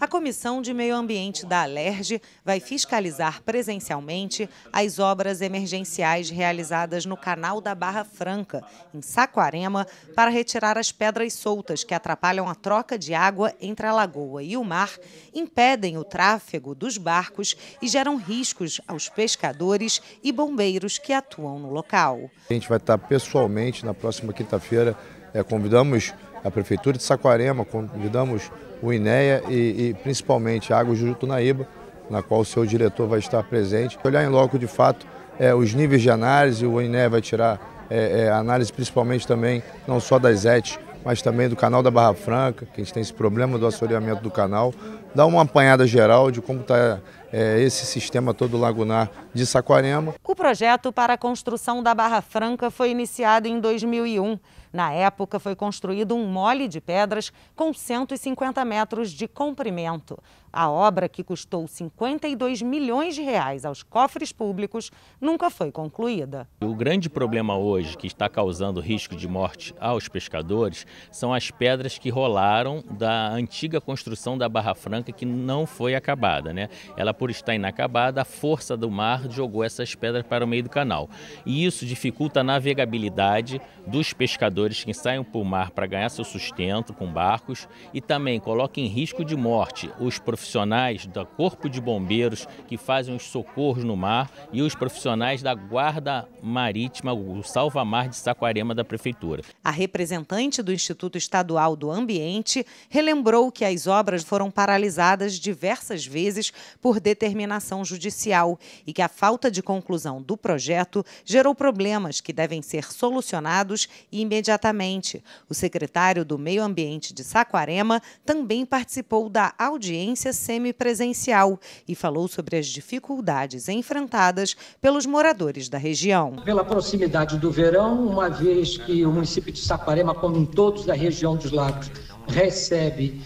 A Comissão de Meio Ambiente da Alerj vai fiscalizar presencialmente as obras emergenciais realizadas no canal da Barra Franca, em Saquarema, para retirar as pedras soltas que atrapalham a troca de água entre a lagoa e o mar, impedem o tráfego dos barcos e geram riscos aos pescadores e bombeiros que atuam no local. A gente vai estar pessoalmente na próxima quinta-feira, é, convidamos a Prefeitura de Saquarema, convidamos o INEA e, e principalmente a Água Jurutunaíba, na qual o seu diretor vai estar presente. Olhar em loco, de fato, é, os níveis de análise, o INEA vai tirar é, é, análise principalmente também, não só das ETs, mas também do canal da Barra Franca, que a gente tem esse problema do assoreamento do canal, dar uma apanhada geral de como está é, esse sistema todo lagunar de Saquarema. O projeto para a construção da Barra Franca foi iniciado em 2001. Na época, foi construído um mole de pedras com 150 metros de comprimento. A obra, que custou 52 milhões de reais aos cofres públicos, nunca foi concluída. O grande problema hoje que está causando risco de morte aos pescadores são as pedras que rolaram da antiga construção da Barra Franca que não foi acabada. Né? Ela por estar inacabada, a força do mar jogou essas pedras para o meio do canal. E isso dificulta a navegabilidade dos pescadores que saem para o mar para ganhar seu sustento com barcos e também coloca em risco de morte os profissionais do Corpo de Bombeiros que fazem os socorros no mar e os profissionais da Guarda Marítima, o Salva-Mar de Saquarema da Prefeitura. A representante do Instituto Estadual do Ambiente relembrou que as obras foram paralisadas diversas vezes por determinação judicial e que a falta de conclusão do projeto gerou problemas que devem ser solucionados imediatamente. O secretário do Meio Ambiente de Saquarema também participou da audiência semipresencial e falou sobre as dificuldades enfrentadas pelos moradores da região. Pela proximidade do verão, uma vez que o município de de Saparema, como em todos da região dos lagos, recebe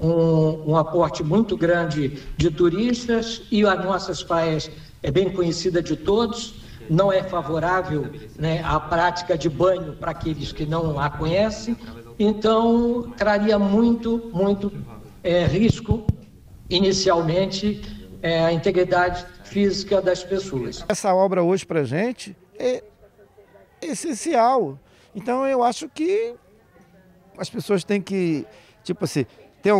um, um aporte muito grande de turistas e as nossas praias é bem conhecida de todos não é favorável né, a prática de banho para aqueles que não a conhecem, então traria muito, muito é, risco inicialmente é, à integridade física das pessoas. Essa obra hoje para a gente é essencial. Então eu acho que as pessoas têm que, tipo assim, tem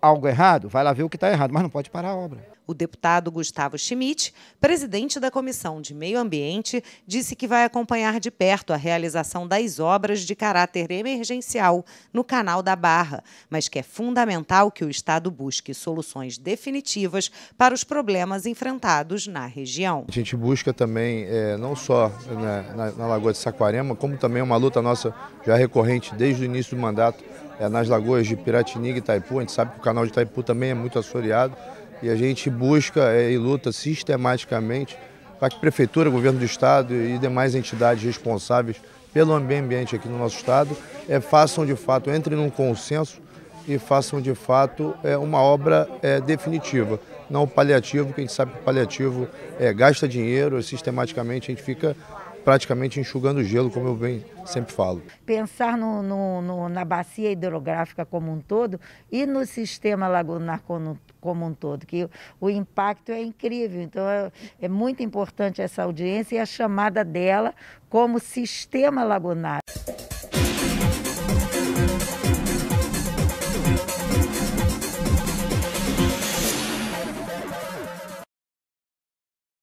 algo errado? Vai lá ver o que está errado, mas não pode parar a obra. O deputado Gustavo Schmidt, presidente da Comissão de Meio Ambiente, disse que vai acompanhar de perto a realização das obras de caráter emergencial no Canal da Barra, mas que é fundamental que o Estado busque soluções definitivas para os problemas enfrentados na região. A gente busca também, é, não só na, né, na, na Lagoa de Saquarema, como também é uma luta nossa já recorrente desde o início do mandato é, nas lagoas de Piratininga e Itaipu. A gente sabe que o canal de Itaipu também é muito assoreado e a gente busca é, e luta sistematicamente para que prefeitura, governo do estado e demais entidades responsáveis pelo meio ambiente aqui no nosso estado é, façam de fato, entrem num consenso e façam de fato é, uma obra é, definitiva, não o paliativo, que a gente sabe que o paliativo é, gasta dinheiro, é, sistematicamente a gente fica praticamente enxugando gelo, como eu bem sempre falo. Pensar no, no, no, na bacia hidrográfica como um todo e no sistema lagunar como, como um todo, que o, o impacto é incrível. Então, é, é muito importante essa audiência e a chamada dela como sistema lagunar.